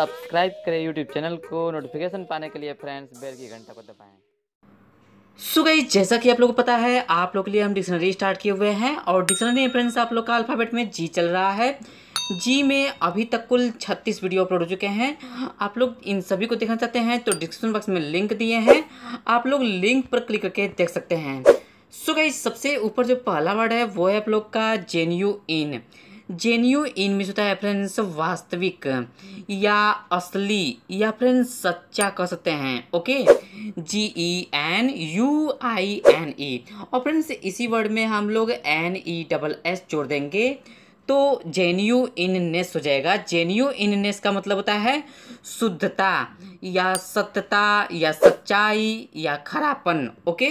subscribe करें YouTube channel को notification पाने के लिए फ्रेंड्स बेल की घंटा को दबाएं सो गई जैसा कि आप लोगों को पता है आप लोग के लिए हम डिक्शनरी स्टार्ट किए हुए हैं और डिक्शनरी में फ्रेंड्स आप लोग का अल्फ़ाबेट में जी चल रहा है जी में अभी तक कुल 36 वीडियो अपलोड हो चुके हैं आप लोग इन सभी को देखना चाहते हैं तो डिस्क्रिप्शन बॉक्स में लिंक दिए हैं आप लोग लिंक पर क्लिक करके देख सकते हैं सो गई सबसे ऊपर जो पहला वर्ड है वो है आप लोग का जेन इन जेन्यू इनमें होता तो है फ्रेंड्स वास्तविक या असली या फ्रेंड्स सच्चा कह सकते हैं okay G E N U I N E और फ्रेंड्स इसी वर्ड में हम लोग एन ई डबल एस जोड़ देंगे तो जेन्यू इननेस हो जाएगा जेन्यू इननेस का मतलब होता है शुद्धता या सत्यता या सच्चाई या खरापन ओके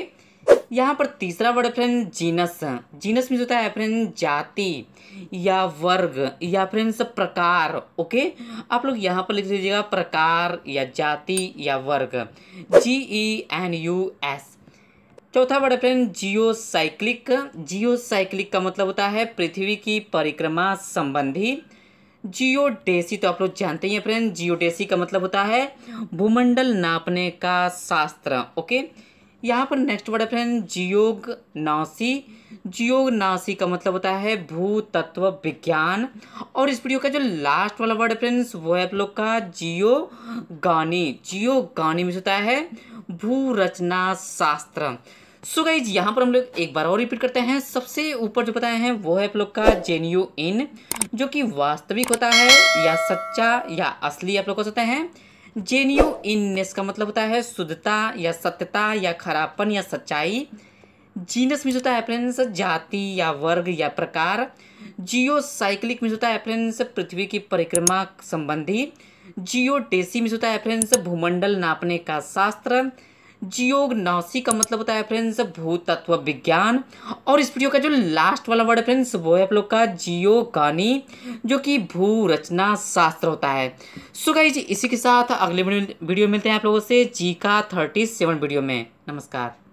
यहाँ पर तीसरा वर्ड फ्रेंड जीनस जीनस में होता है फ्रेंड जाति या वर्ग या फ्रेंड्स प्रकार ओके आप लोग यहाँ पर लिख लीजिएगा प्रकार या जाति या वर्ग G E N U S चौथा word friend geo cyclic geo cyclic का मतलब होता है पृथ्वी की परिक्रमा संबंधी जियोडेसी तो आप लोग जानते ही हैं फ्रेंड जियोडेसी का मतलब होता है भूमंडल नापने का शास्त्र ओके यहाँ पर नेक्स्ट वर्ड है फ्रेंड जियोग नासी जियोग नासी का मतलब होता है भू तत्व विज्ञान और इस वीडियो का जो लास्ट वाला वर्ड है फ्रेंड्स वो है आप लोग का जियो गानी जियो गानी में होता है भू रचना शास्त्र सो गाइज यहाँ पर हम लोग एक बार और रिपीट करते हैं सबसे ऊपर जो बताए हैं वो है आप लोग का जेन्यू इन जो कि वास्तविक होता है या सच्चा या असली आप लोग कह सकते हैं जेन्यू इननेस का मतलब होता है शुद्धता या सत्यता या खरापन या सच्चाई जीनस मीन्स होता है एप्रेंस जाति या वर्ग या प्रकार जियो साइक्लिक मीन्स होता है एप्रेंस पृथ्वी की परिक्रमा संबंधी जियो टेसी मीन्स होता है एप्रेंस भूमंडल नापने का शास्त्र जियोग्नोसी का मतलब होता है फ्रेंड्स भूतत्व विज्ञान और इस वीडियो का जो लास्ट वाला वर्ड है फ्रेंड्स वो है आप लोग का जियोगानी जो कि भू रचना शास्त्र होता है सो गाइज इसी के साथ अगले वीडियो मिलते हैं आप लोगों से जी का थर्टी सेवन वीडियो में नमस्कार